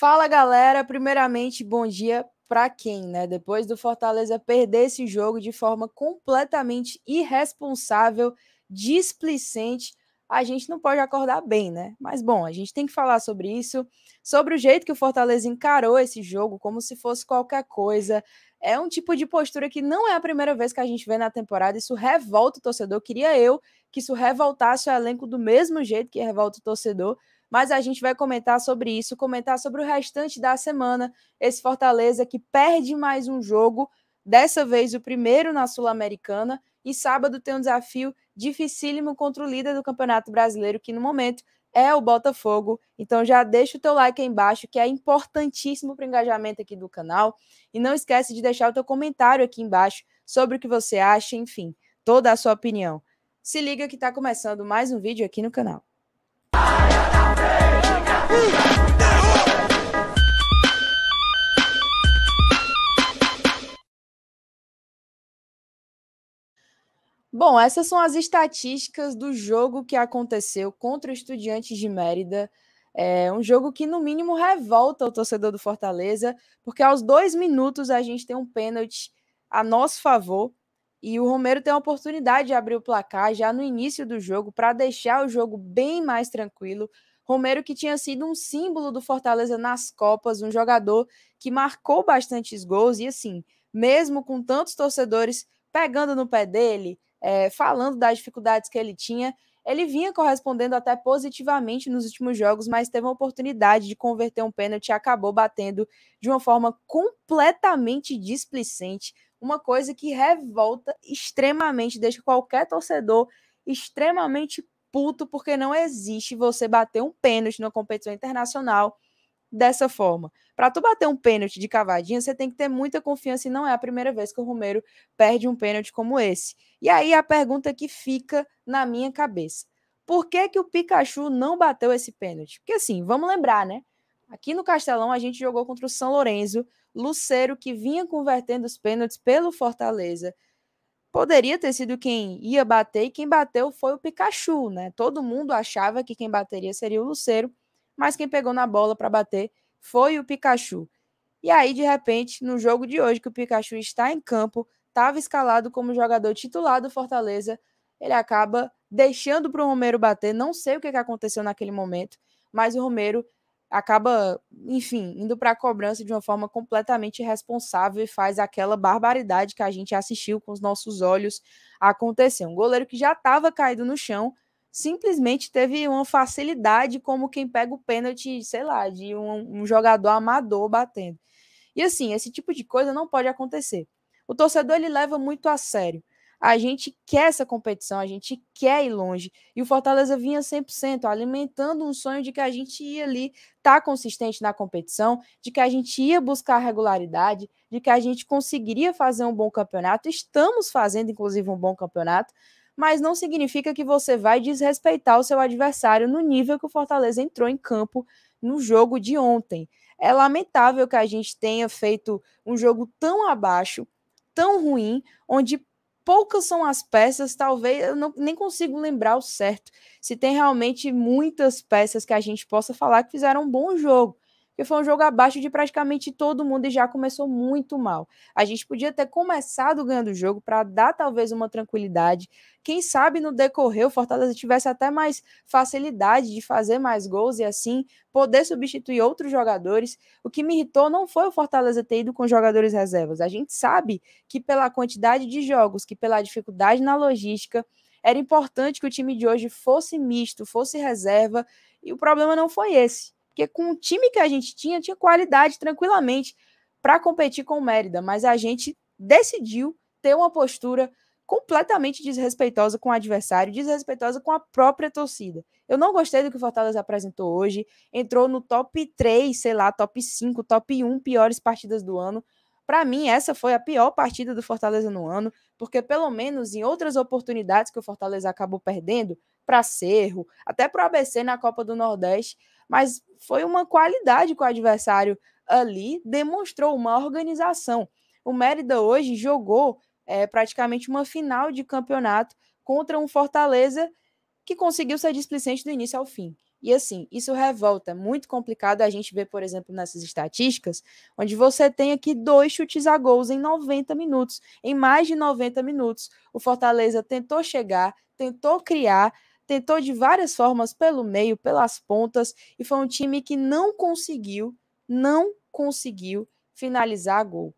Fala galera, primeiramente, bom dia para quem, né? Depois do Fortaleza perder esse jogo de forma completamente irresponsável, displicente, a gente não pode acordar bem, né? Mas bom, a gente tem que falar sobre isso, sobre o jeito que o Fortaleza encarou esse jogo, como se fosse qualquer coisa. É um tipo de postura que não é a primeira vez que a gente vê na temporada. Isso revolta o torcedor. Queria eu que isso revoltasse o elenco do mesmo jeito que revolta o torcedor, mas a gente vai comentar sobre isso, comentar sobre o restante da semana. Esse Fortaleza que perde mais um jogo, dessa vez o primeiro na Sul-Americana, e sábado tem um desafio dificílimo contra o líder do Campeonato Brasileiro, que no momento é o Botafogo. Então já deixa o teu like aí embaixo, que é importantíssimo para o engajamento aqui do canal. E não esquece de deixar o teu comentário aqui embaixo sobre o que você acha, enfim, toda a sua opinião. Se liga que está começando mais um vídeo aqui no canal. Bom, essas são as estatísticas do jogo que aconteceu contra o Estudiantes de Mérida. É um jogo que, no mínimo, revolta o torcedor do Fortaleza, porque aos dois minutos a gente tem um pênalti a nosso favor e o Romero tem a oportunidade de abrir o placar já no início do jogo para deixar o jogo bem mais tranquilo. Romero, que tinha sido um símbolo do Fortaleza nas Copas, um jogador que marcou bastantes gols e, assim, mesmo com tantos torcedores pegando no pé dele, é, falando das dificuldades que ele tinha, ele vinha correspondendo até positivamente nos últimos jogos, mas teve uma oportunidade de converter um pênalti e acabou batendo de uma forma completamente displicente, uma coisa que revolta extremamente, deixa qualquer torcedor extremamente puto porque não existe você bater um pênalti numa competição internacional dessa forma. Para tu bater um pênalti de cavadinha, você tem que ter muita confiança e não é a primeira vez que o Romero perde um pênalti como esse. E aí a pergunta que fica na minha cabeça. Por que que o Pikachu não bateu esse pênalti? Porque assim, vamos lembrar, né? Aqui no Castelão a gente jogou contra o São Lourenço, Luceiro que vinha convertendo os pênaltis pelo Fortaleza, poderia ter sido quem ia bater, e quem bateu foi o Pikachu, né? Todo mundo achava que quem bateria seria o Luceiro, mas quem pegou na bola para bater foi o Pikachu. E aí, de repente, no jogo de hoje, que o Pikachu está em campo, estava escalado como jogador titular do Fortaleza, ele acaba deixando para o Romero bater. Não sei o que aconteceu naquele momento, mas o Romero acaba, enfim, indo para a cobrança de uma forma completamente irresponsável e faz aquela barbaridade que a gente assistiu com os nossos olhos acontecer. Um goleiro que já estava caído no chão simplesmente teve uma facilidade como quem pega o pênalti, sei lá, de um, um jogador amador batendo. E assim, esse tipo de coisa não pode acontecer. O torcedor ele leva muito a sério. A gente quer essa competição, a gente quer ir longe. E o Fortaleza vinha 100%, alimentando um sonho de que a gente ia ali estar tá consistente na competição, de que a gente ia buscar regularidade, de que a gente conseguiria fazer um bom campeonato. Estamos fazendo, inclusive, um bom campeonato, mas não significa que você vai desrespeitar o seu adversário no nível que o Fortaleza entrou em campo no jogo de ontem. É lamentável que a gente tenha feito um jogo tão abaixo, tão ruim, onde poucas são as peças, talvez eu não, nem consigo lembrar o certo se tem realmente muitas peças que a gente possa falar que fizeram um bom jogo porque foi um jogo abaixo de praticamente todo mundo e já começou muito mal. A gente podia ter começado ganhando o jogo para dar talvez uma tranquilidade. Quem sabe no decorrer o Fortaleza tivesse até mais facilidade de fazer mais gols e assim poder substituir outros jogadores. O que me irritou não foi o Fortaleza ter ido com jogadores reservas. A gente sabe que pela quantidade de jogos, que pela dificuldade na logística, era importante que o time de hoje fosse misto, fosse reserva, e o problema não foi esse porque com o time que a gente tinha, tinha qualidade tranquilamente para competir com o Mérida, mas a gente decidiu ter uma postura completamente desrespeitosa com o adversário, desrespeitosa com a própria torcida. Eu não gostei do que o Fortaleza apresentou hoje, entrou no top 3, sei lá, top 5, top 1 piores partidas do ano. Para mim, essa foi a pior partida do Fortaleza no ano, porque pelo menos em outras oportunidades que o Fortaleza acabou perdendo, para Cerro, até para o ABC na Copa do Nordeste, mas foi uma qualidade que o adversário ali demonstrou, uma organização. O Mérida hoje jogou é, praticamente uma final de campeonato contra um Fortaleza que conseguiu ser displicente do início ao fim. E assim, isso revolta. É muito complicado a gente ver, por exemplo, nessas estatísticas, onde você tem aqui dois chutes a gols em 90 minutos. Em mais de 90 minutos, o Fortaleza tentou chegar, tentou criar, tentou de várias formas pelo meio, pelas pontas, e foi um time que não conseguiu, não conseguiu finalizar gol.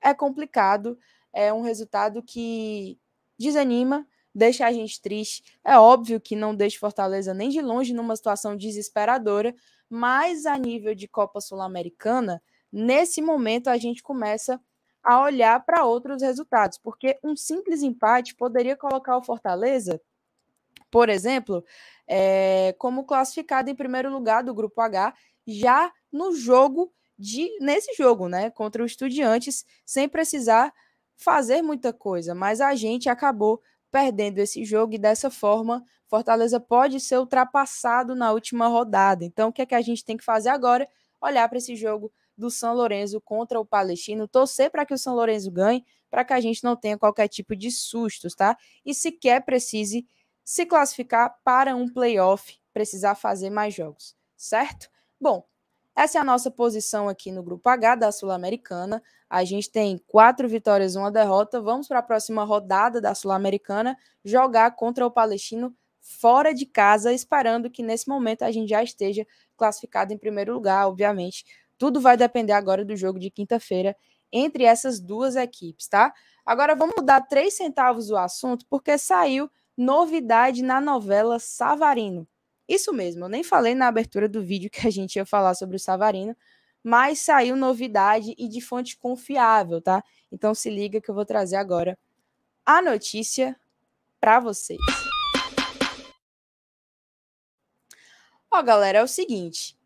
É complicado, é um resultado que desanima, deixa a gente triste. É óbvio que não deixa Fortaleza nem de longe numa situação desesperadora, mas a nível de Copa Sul-Americana, nesse momento a gente começa a olhar para outros resultados, porque um simples empate poderia colocar o Fortaleza por exemplo, é, como classificado em primeiro lugar do grupo H, já no jogo de nesse jogo, né, contra o Estudiantes, sem precisar fazer muita coisa, mas a gente acabou perdendo esse jogo e dessa forma Fortaleza pode ser ultrapassado na última rodada. Então, o que é que a gente tem que fazer agora? Olhar para esse jogo do São Lourenço contra o Palestino, torcer para que o São Lourenço ganhe, para que a gente não tenha qualquer tipo de sustos, tá? E sequer precise se classificar para um playoff, precisar fazer mais jogos, certo? Bom, essa é a nossa posição aqui no grupo H da Sul-Americana. A gente tem quatro vitórias, uma derrota. Vamos para a próxima rodada da Sul-Americana jogar contra o Palestino fora de casa, esperando que nesse momento a gente já esteja classificado em primeiro lugar, obviamente. Tudo vai depender agora do jogo de quinta-feira entre essas duas equipes, tá? Agora vamos mudar três centavos o assunto, porque saiu novidade na novela Savarino. Isso mesmo, eu nem falei na abertura do vídeo que a gente ia falar sobre o Savarino, mas saiu novidade e de fonte confiável, tá? Então se liga que eu vou trazer agora a notícia para vocês. Ó, galera, é o seguinte.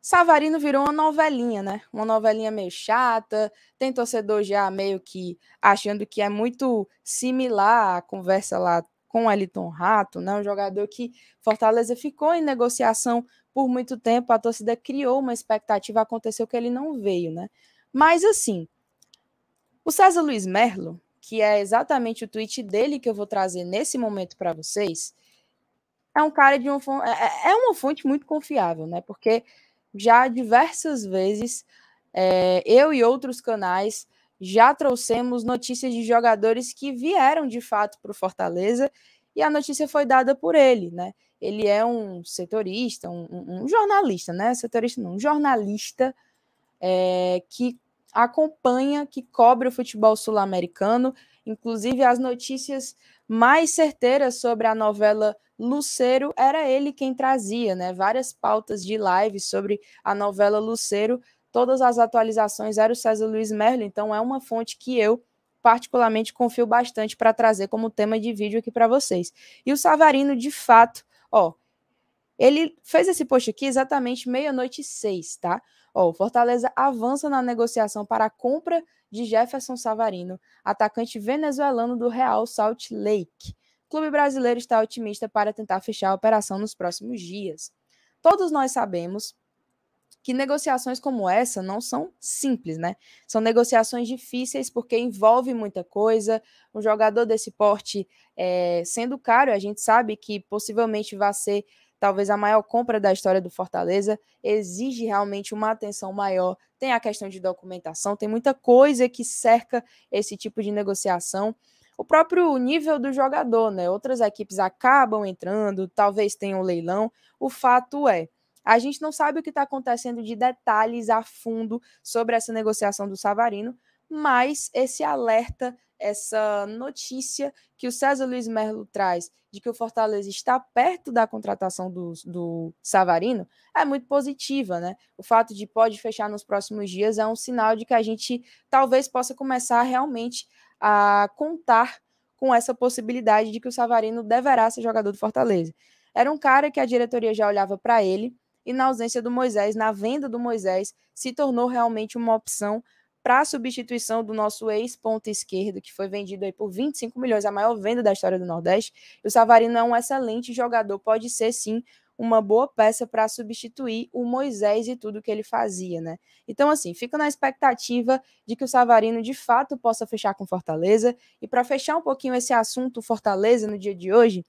Savarino virou uma novelinha, né? Uma novelinha meio chata. Tem torcedor já meio que achando que é muito similar à conversa lá com o Eliton Rato, né, um jogador que Fortaleza ficou em negociação por muito tempo, a torcida criou uma expectativa, aconteceu que ele não veio, né? Mas assim, o César Luiz Merlo, que é exatamente o tweet dele que eu vou trazer nesse momento para vocês, é um cara de uma fonte, é, é, é uma fonte muito confiável, né? Porque já diversas vezes é, eu e outros canais já trouxemos notícias de jogadores que vieram de fato para o Fortaleza e a notícia foi dada por ele, né? Ele é um setorista, um, um jornalista, né? Setorista não, um jornalista é, que acompanha, que cobre o futebol sul-americano, inclusive as notícias mais certeiras sobre a novela Lucero era ele quem trazia, né? Várias pautas de live sobre a novela Lucero todas as atualizações era o César Luiz Merlin, então é uma fonte que eu particularmente confio bastante para trazer como tema de vídeo aqui para vocês. E o Savarino, de fato, ó, ele fez esse post aqui exatamente meia-noite e seis, tá? Ó, Fortaleza avança na negociação para a compra de Jefferson Savarino, atacante venezuelano do Real Salt Lake. O clube brasileiro está otimista para tentar fechar a operação nos próximos dias. Todos nós sabemos que negociações como essa não são simples, né? São negociações difíceis porque envolve muita coisa. Um jogador desse porte, é, sendo caro, a gente sabe que possivelmente vai ser talvez a maior compra da história do Fortaleza, exige realmente uma atenção maior. Tem a questão de documentação, tem muita coisa que cerca esse tipo de negociação. O próprio nível do jogador, né? Outras equipes acabam entrando, talvez tenham um leilão. O fato é, a gente não sabe o que está acontecendo de detalhes a fundo sobre essa negociação do Savarino, mas esse alerta, essa notícia que o César Luiz Merlo traz de que o Fortaleza está perto da contratação do, do Savarino é muito positiva, né? O fato de pode fechar nos próximos dias é um sinal de que a gente talvez possa começar realmente a contar com essa possibilidade de que o Savarino deverá ser jogador do Fortaleza. Era um cara que a diretoria já olhava para ele, e na ausência do Moisés, na venda do Moisés, se tornou realmente uma opção para a substituição do nosso ex-ponta esquerdo, que foi vendido aí por 25 milhões, a maior venda da história do Nordeste. E o Savarino é um excelente jogador, pode ser sim uma boa peça para substituir o Moisés e tudo que ele fazia, né? Então, assim, fica na expectativa de que o Savarino de fato possa fechar com Fortaleza. E para fechar um pouquinho esse assunto Fortaleza no dia de hoje,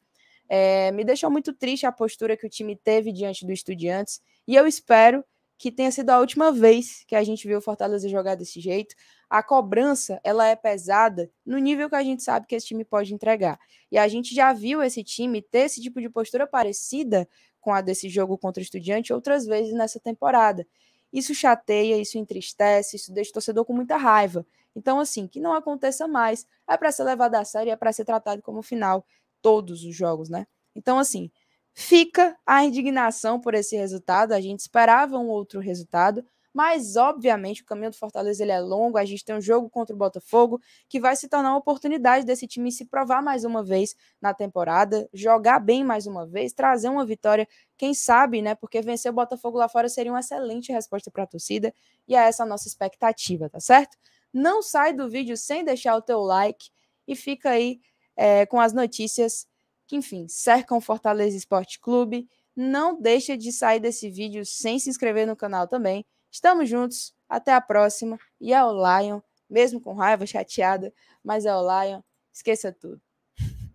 é, me deixou muito triste a postura que o time teve diante do Estudiantes e eu espero que tenha sido a última vez que a gente viu o Fortaleza jogar desse jeito. A cobrança, ela é pesada no nível que a gente sabe que esse time pode entregar. E a gente já viu esse time ter esse tipo de postura parecida com a desse jogo contra o Estudiante outras vezes nessa temporada. Isso chateia, isso entristece, isso deixa o torcedor com muita raiva. Então, assim, que não aconteça mais. É para ser levado a sério, é para ser tratado como final todos os jogos, né? Então, assim, fica a indignação por esse resultado. A gente esperava um outro resultado, mas obviamente o caminho do Fortaleza ele é longo. A gente tem um jogo contra o Botafogo que vai se tornar uma oportunidade desse time se provar mais uma vez na temporada, jogar bem mais uma vez, trazer uma vitória, quem sabe, né? Porque vencer o Botafogo lá fora seria uma excelente resposta para a torcida e é essa a nossa expectativa, tá certo? Não sai do vídeo sem deixar o teu like e fica aí é, com as notícias que, enfim, cercam Fortaleza Esporte Clube. Não deixa de sair desse vídeo sem se inscrever no canal também. Estamos juntos, até a próxima. E é o Lion, mesmo com raiva, chateada, mas é o Lion. Esqueça tudo.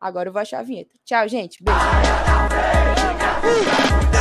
Agora eu vou achar a vinheta. Tchau, gente. Beijo.